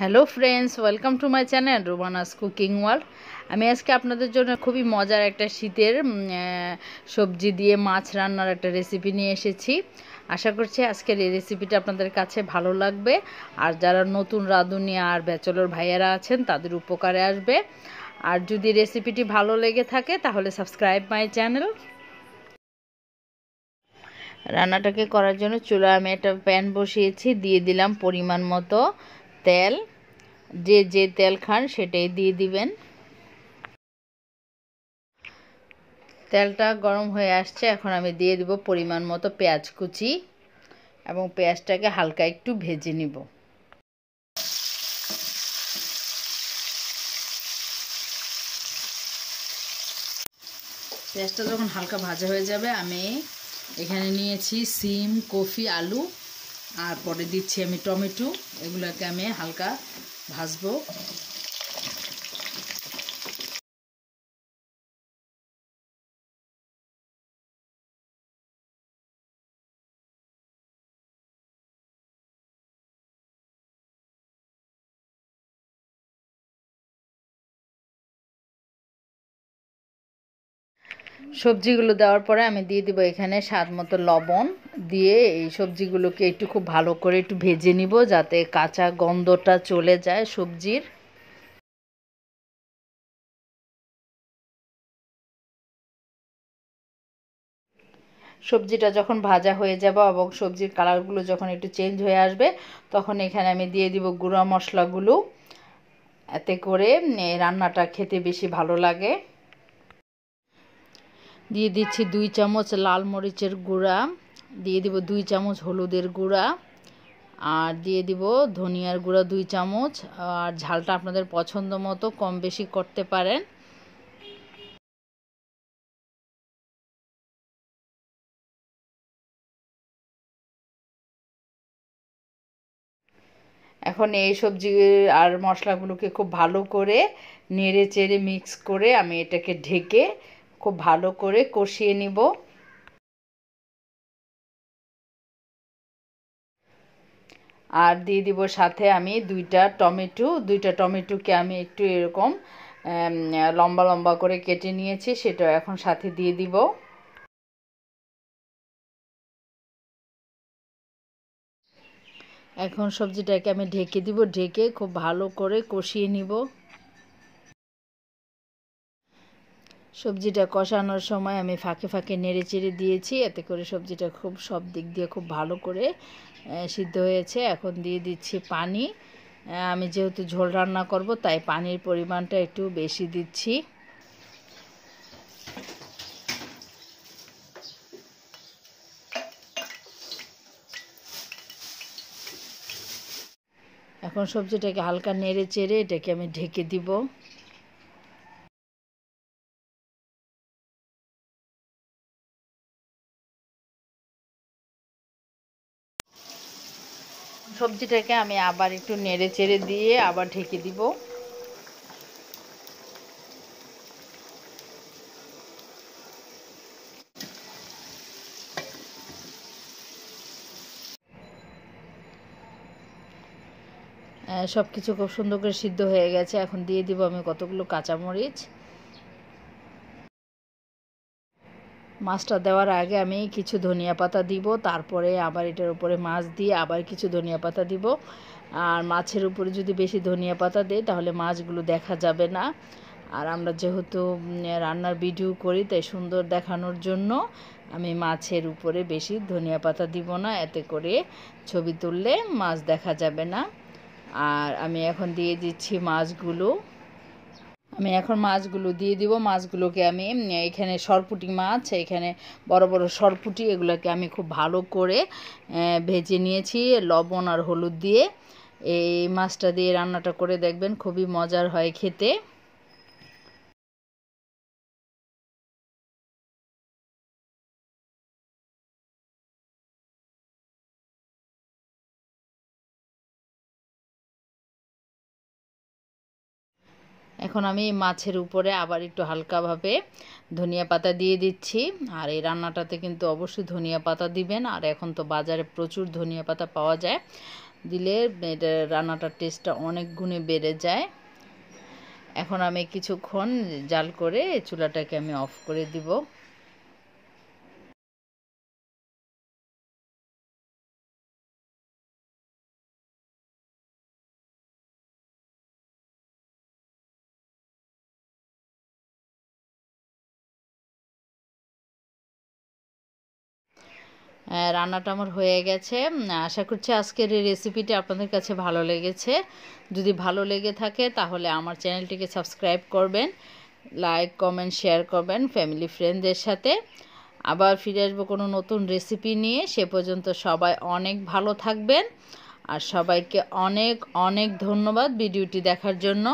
hello friends welcome to my channel Romana's cooking world আমি আজকে আপনাদের জন্য খুবই মজার একটা শীতের সবজি দিয়ে মাছ রান্নার একটা রেসিপি নিয়ে এসেছি আশা করছি আজকের এই রেসিপিটা আপনাদের কাছে ভালো লাগবে আর যারা নতুন রাঁধুনি আর ব্যাচলর ভাইয়ারা আছেন তাদের উপকারে আসবে আর যদি রেসিপিটি ভালো লেগে থাকে তাহলে সাবস্ক্রাইব মাই চ্যানেল রান্নাটাকে করার জন্য চুলা আমি একটা প্যান বসিয়েছি দিয়ে দিলাম পরিমাণ মতো তেল যে যে তেল খান সেটাই দিয়ে দিবেন তেলটা গরম হয়ে আসছে এখন আমি দিয়ে দিব পরিমাণ মতো পেঁয়াজ কুচি এবং পেঁয়াজটাকে হালকা একটু ভেজে নিব পেঁয়াজটা যখন হালকা ভাজা হয়ে যাবে আমি এখানে নিয়েছি সিম কফি আলু আর পরে দিচ্ছি আমি টমেটো এগুলোকে আমি হালকা ভাজবো সবজিগুলো দেওয়ার পরে আমি দিয়ে দিব এখানে স্বাদ মতো লবণ দিয়ে এই সবজিগুলোকে একটু খুব ভালো করে একটু ভেজে নিব যাতে কাঁচা গন্ধটা চলে যায় সবজির সবজিটা যখন ভাজা হয়ে যাবে এবং সবজির কালারগুলো যখন একটু চেঞ্জ হয়ে আসবে তখন এখানে আমি দিয়ে দিব গুঁড়া মশলাগুলো এতে করে রান্নাটা খেতে বেশি ভালো লাগে দিয়ে দিচ্ছি দুই চামচ লাল মরিচের গুঁড়া দিয়ে দিব দুই চামচ হলুদের গুঁড়া আর দিয়ে দিব ধনিয়ার গুঁড়া দুই চামচ আর ঝালটা আপনাদের পছন্দ মতো কম বেশি করতে পারেন এখন এই সবজি আর মশলাগুলোকে খুব ভালো করে নেড়ে চেড়ে মিক্স করে আমি এটাকে ঢেকে খুব ভালো করে কষিয়ে নিব আর দিয়ে দিব সাথে আমি দুইটা টমেটো দুইটা টমেটোকে আমি একটু এরকম লম্বা লম্বা করে কেটে নিয়েছি সেটা এখন সাথে দিয়ে দিব এখন সবজিটাকে আমি ঢেকে দিব ঢেকে খুব ভালো করে কষিয়ে নিব সবজিটা কষানোর সময় আমি ফাঁকে ফাঁকে নেড়ে চেড়ে দিয়েছি এতে করে সবজিটা খুব সব দিক দিয়ে খুব ভালো করে সিদ্ধ হয়েছে এখন দিয়ে দিচ্ছি পানি আমি যেহেতু ঝোল রান্না করব তাই পানির পরিমাণটা একটু বেশি দিচ্ছি এখন সবজিটাকে হালকা নেড়ে চেড়ে এটাকে আমি ঢেকে দিব সবজিটাকে আমি আবার একটু নেড়ে চেড়ে দিয়ে আবার ঢেকে দিব সব কিছু খুব সুন্দর করে সিদ্ধ হয়ে গেছে এখন দিয়ে দিব আমি কতগুলো কাঁচামরিচ মাছটা দেওয়ার আগে আমি কিছু ধনিয়া পাতা দিব তারপরে আবার এটার উপরে মাছ দিয়ে আবার কিছু ধনিয়া পাতা দিব আর মাছের উপরে যদি বেশি ধনিয়া পাতা দেই তাহলে মাছগুলো দেখা যাবে না আর আমরা যেহেতু রান্নার ভিডিও করি তাই সুন্দর দেখানোর জন্য আমি মাছের উপরে বেশি ধনিয়া পাতা দিব না এতে করে ছবি তুললে মাছ দেখা যাবে না আর আমি এখন দিয়ে দিচ্ছি মাছগুলো আমি এখন মাছগুলো দিয়ে দিব মাছগুলোকে আমি এখানে সরপুটি মাছ এখানে বড় বড় সরপুটি এগুলোকে আমি খুব ভালো করে ভেজে নিয়েছি লবণ আর হলুদ দিয়ে এই মাছটা দিয়ে রান্নাটা করে দেখবেন খুবই মজার হয় খেতে এখন আমি মাছের উপরে আবার একটু হালকাভাবে ধনিয়া পাতা দিয়ে দিচ্ছি আর এই রান্নাটাতে কিন্তু অবশ্যই ধনিয়া পাতা দিবেন আর এখন তো বাজারে প্রচুর ধনিয়া পাতা পাওয়া যায় দিলে এটা রান্নাটার টেস্টটা অনেক গুণে বেড়ে যায় এখন আমি কিছুক্ষণ জাল করে চুলাটাকে আমি অফ করে দিব রান্নাটা আমার হয়ে গেছে আশা করছি আজকের এই রেসিপিটি আপনাদের কাছে ভালো লেগেছে যদি ভালো লেগে থাকে তাহলে আমার চ্যানেলটিকে সাবস্ক্রাইব করবেন লাইক কমেন্ট শেয়ার করবেন ফ্যামিলি ফ্রেন্ডদের সাথে আবার ফিরে আসবো কোনো নতুন রেসিপি নিয়ে সে পর্যন্ত সবাই অনেক ভালো থাকবেন আর সবাইকে অনেক অনেক ধন্যবাদ ভিডিওটি দেখার জন্য